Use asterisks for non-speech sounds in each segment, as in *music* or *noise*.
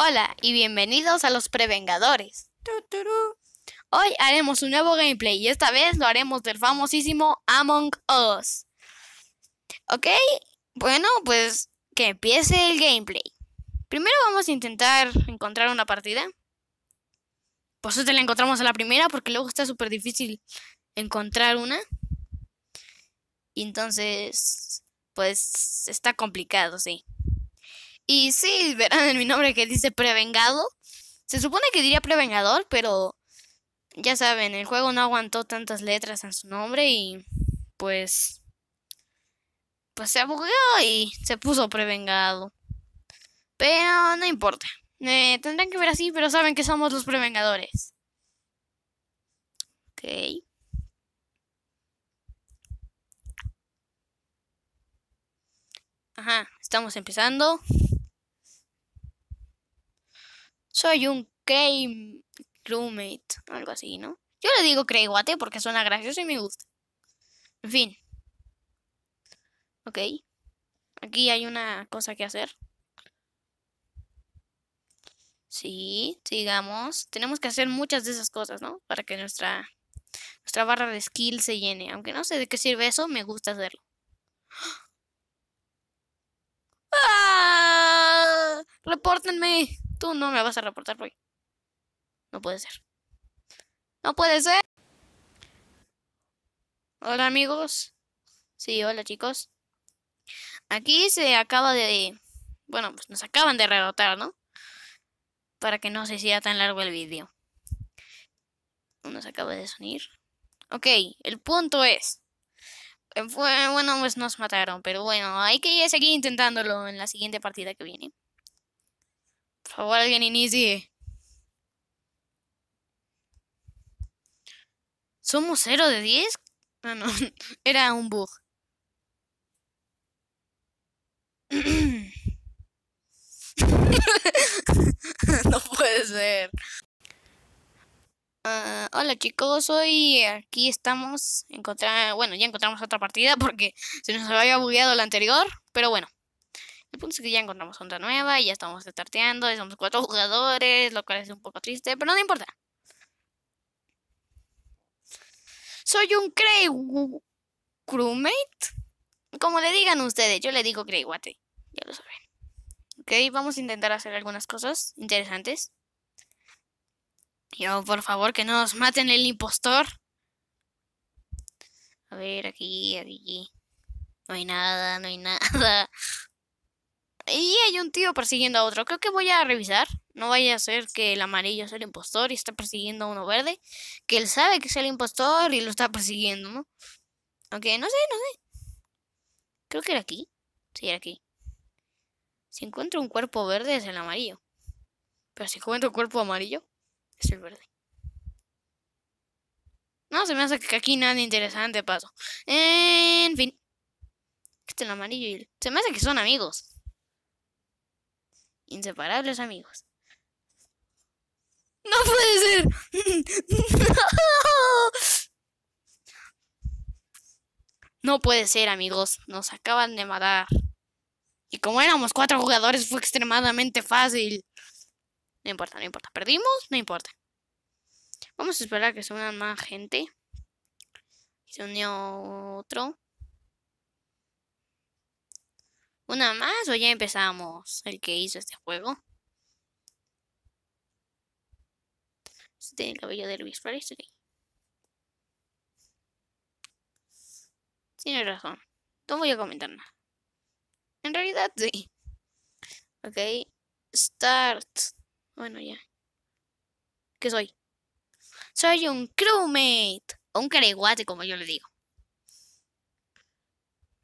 Hola y bienvenidos a los Prevengadores. Hoy haremos un nuevo gameplay y esta vez lo haremos del famosísimo Among Us. Ok, bueno, pues que empiece el gameplay. Primero vamos a intentar encontrar una partida. Pues suerte la encontramos a la primera porque luego está súper difícil encontrar una. Y entonces, pues está complicado, sí. Y sí, verán en *laughs* mi nombre que dice prevengado. Se supone que diría prevengador, pero ya saben, el juego no aguantó tantas letras en su nombre y pues pues se aburrió y se puso prevengado. Pero no importa. Eh, tendrán que ver así, pero saben que somos los prevengadores. Ok. Ajá, estamos empezando. Soy un Cray crewmate, algo así, ¿no? Yo le digo Cray porque suena gracioso y me gusta. En fin. Ok. Aquí hay una cosa que hacer. Sí, sigamos. Tenemos que hacer muchas de esas cosas, ¿no? Para que nuestra, nuestra barra de skill se llene. Aunque no sé de qué sirve eso, me gusta hacerlo. *gasps* ¡Ah! ¡Repórtenme! Tú no me vas a reportar hoy? No puede ser. No puede ser. Hola amigos. Sí, hola chicos. Aquí se acaba de... Bueno, pues nos acaban de reportar, ¿no? Para que no se sea tan largo el vídeo. Nos acaba de sonir. Ok, el punto es... Eh, bueno, pues nos mataron, pero bueno, hay que seguir intentándolo en la siguiente partida que viene favor, alguien inicie. ¿Somos 0 de 10? No, no, *laughs* era un bug. *clears throat* no puede ser. Ah, hola chicos, hoy aquí estamos. bueno, ya encontramos otra partida porque se nos había bugueado la anterior, pero bueno puntos punto que ya encontramos onda nueva y ya estamos estarteando y somos cuatro *laughs* jugadores, lo cual es un poco triste, pero no importa. Soy un crewmate. Como le digan ustedes, yo le digo Grey ya lo saben. Ok, vamos a intentar hacer algunas cosas interesantes. Yo, por favor, que no nos maten el impostor. A ver, aquí, aquí. No hay nada, no hay nada. *laughs* Y hay un tío persiguiendo a otro. Creo que voy a revisar. No vaya a ser que el amarillo es el impostor y está persiguiendo a uno verde. Que él sabe que es el impostor y lo está persiguiendo, ¿no? Aunque no sé, no sé. Creo que era aquí. Sí, era aquí. Si encuentro un cuerpo verde es el amarillo. Pero si encuentro un cuerpo amarillo es el verde. No, se me hace que aquí nada interesante pasó. En fin. Este es el amarillo y el... Se me hace que son amigos. Inseparables amigos. ¡No puede ser! *laughs* no puede ser, amigos. Nos acaban de matar. Y como éramos cuatro jugadores, fue extremadamente fácil. No importa, no importa. ¿Perdimos? No importa. Vamos a esperar a que se unan más gente. Se unió otro. ¿Una más o ya empezamos el que hizo este juego? Este tiene el cabello de Luis Flores, Tiene razón. No voy a comentar nada. En realidad, sí. Ok. Start. Bueno, ya. ¿Qué soy? Soy un crewmate. O un careguate, como yo le digo.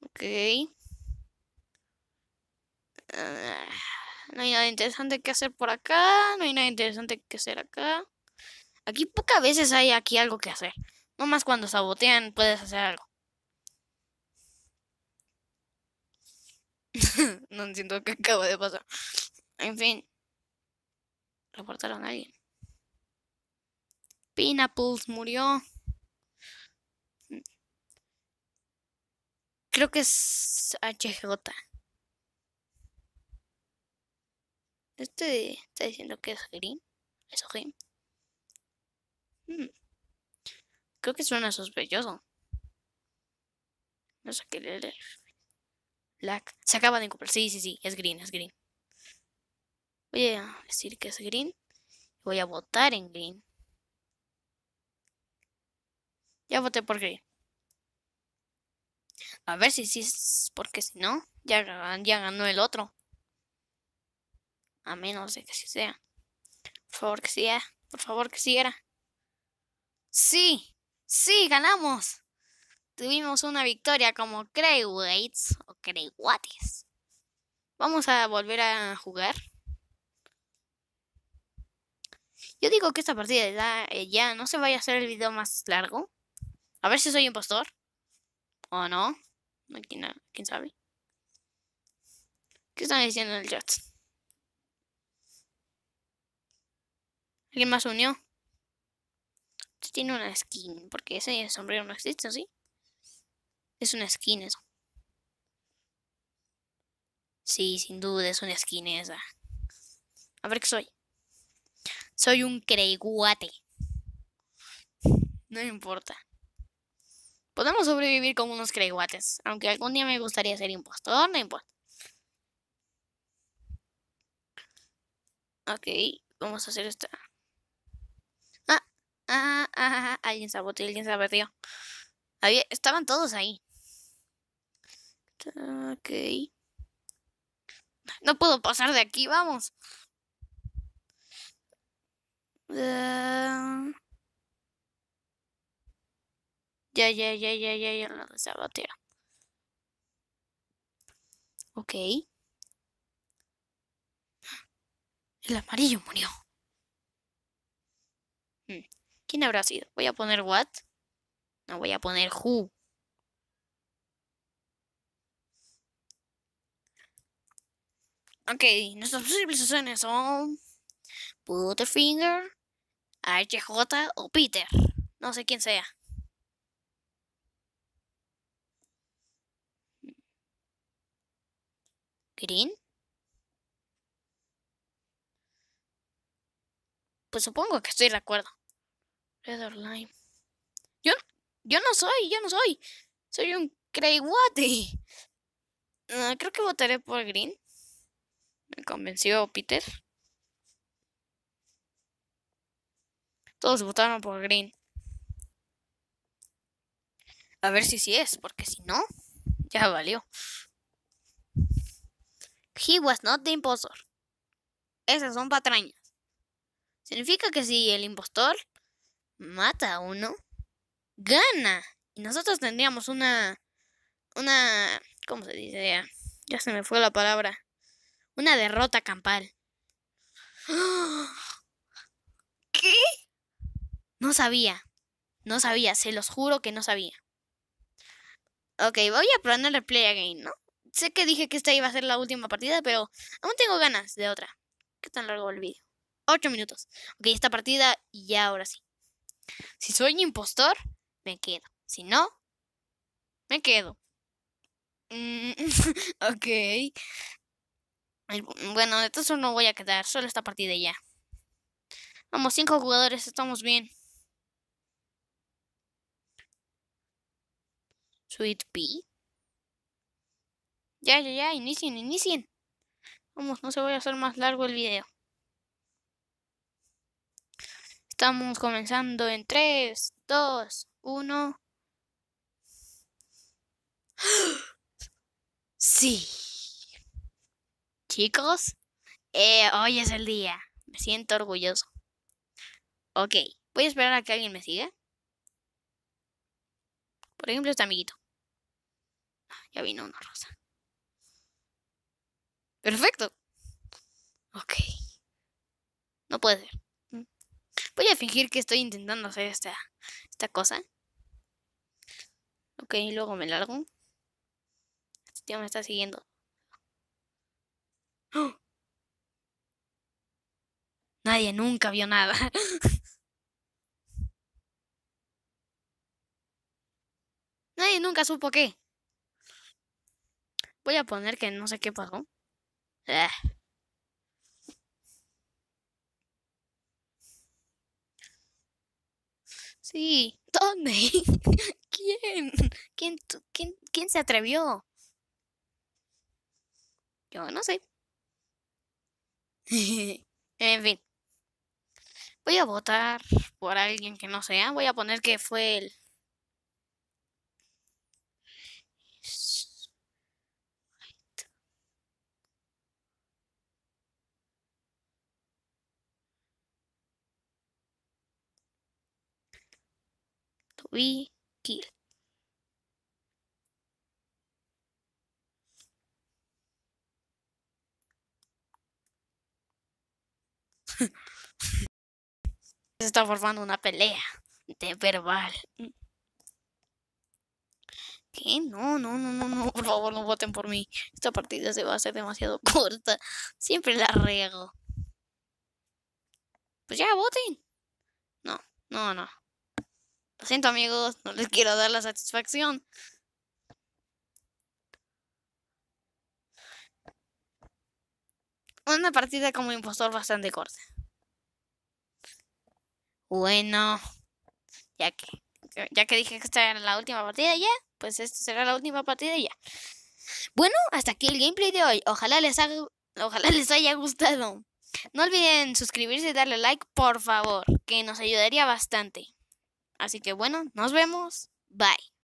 Ok. Ah, no hay nada interesante que hacer por acá. No hay nada interesante que hacer acá. Aquí pocas veces hay aquí algo que hacer. Nomás cuando sabotean puedes hacer algo. *laughs* no entiendo qué acaba de pasar. En fin. Reportaron a alguien. Pinnaples murió. Creo que es HJ. Este está diciendo que es green. Es green. Mm. Creo que suena sospechoso. No sé qué leer. Black. Se acaba de incumplir. Sí, sí, sí. Es green, es green. Voy a decir que es green. Voy a votar en green. Ya voté por green. A ver si sí es porque si no, ya, ya ganó el otro. A menos de que sí sea. Por favor que sí Por favor que sí era. ¡Sí! ¡Sí! ¡Ganamos! Tuvimos una victoria como Waits o Waters. Vamos a volver a jugar. Yo digo que esta partida eh, ya, no se vaya a hacer el video más largo. A ver si soy impostor. ¿O no? ¿Quién, quién sabe? ¿Qué están diciendo en el chat? ¿Alguien más unió? unió? Tiene una skin, porque ese sombrero no existe, ¿sí? Es una skin eso. Sí, sin duda es una skin esa. A ver qué soy. Soy un creguate. No importa. Podemos sobrevivir como unos creguates, Aunque algún día me gustaría ser impostor, no importa. Ok, vamos a hacer esta. Ah, ah, ah, alguien saboteó, alguien se estaban todos ahí. Ah, ok. No puedo pasar de aquí, vamos. Ah. Ya, ya, ya, ya, ya, ya, lo ya, Ok. El amarillo murió. ¿Quién habrá sido? Voy a poner what. No voy a poner who. Ok, nuestras posibles son Butterfinger, HJ o Peter. No sé quién sea. Green. Pues supongo que estoy de acuerdo. Yo, yo no soy, yo no soy. Soy un creiguate. Ah, creo que votaré por Green. Me convenció Peter. Todos votaron por Green. A ver si sí es, porque si no, ya valió. He was not the impostor. Esas son patrañas. Significa que si el impostor mata a uno, gana. Y nosotros tendríamos una. Una. ¿Cómo se dice? Ya, se me fue la palabra. Una derrota campal. *gasps* ¿Qué? No sabía. No sabía, se los juro que no sabía. Ok, voy a poner el play again, ¿no? Sé que dije que esta iba a ser la última partida, pero aún tengo ganas de otra. ¿Qué tan largo el video? Ocho minutos. Ok, esta partida y ya ahora sí. Si soy impostor, me quedo. Si no, me quedo. Mm, *laughs* ok. Bueno, de eso no voy a quedar, solo esta partida ya. Vamos, cinco jugadores, estamos bien. Sweet Pea. Ya, ya, ya, inicien, inicien. Vamos, no se voy a hacer más largo el video. Estamos comenzando en 3, 2, 1. Sí. Chicos, eh, hoy es el día. Me siento orgulloso. Ok, voy a esperar a que alguien me siga. Por ejemplo, este amiguito. Ah, ya vino una rosa. Perfecto. Ok. No puede ser. Voy a fingir que estoy intentando hacer esta, esta cosa. Ok, luego me largo. Este tío me está siguiendo. ¡Oh! Nadie nunca vio nada. *laughs* Nadie nunca supo qué. Voy a poner que no sé qué pasó. Ah. ¿dónde? *laughs* ¿Quién? ¿Quién, quién, ¿Quién se atrevió? Yo no sé. *laughs* en fin. Voy a votar por alguien que no sea. Voy a poner que fue el We kill *laughs* Se está formando una pelea de verbal. ¿Qué? No, no, no, no, no. Por favor, no voten por mí. Esta partida se va a hacer demasiado *laughs* corta. Siempre la riego. Pues ya, voten. No, no, no. Lo siento amigos, no les quiero dar la satisfacción. Una partida como impostor bastante corta. Bueno, ya que, ya que dije que esta era la última partida ya, pues esta será la última partida ya. Bueno, hasta aquí el gameplay de hoy. Ojalá les, ojalá les haya gustado. No olviden suscribirse y darle like, por favor, que nos ayudaría bastante. Así que bueno, nos vemos. Bye.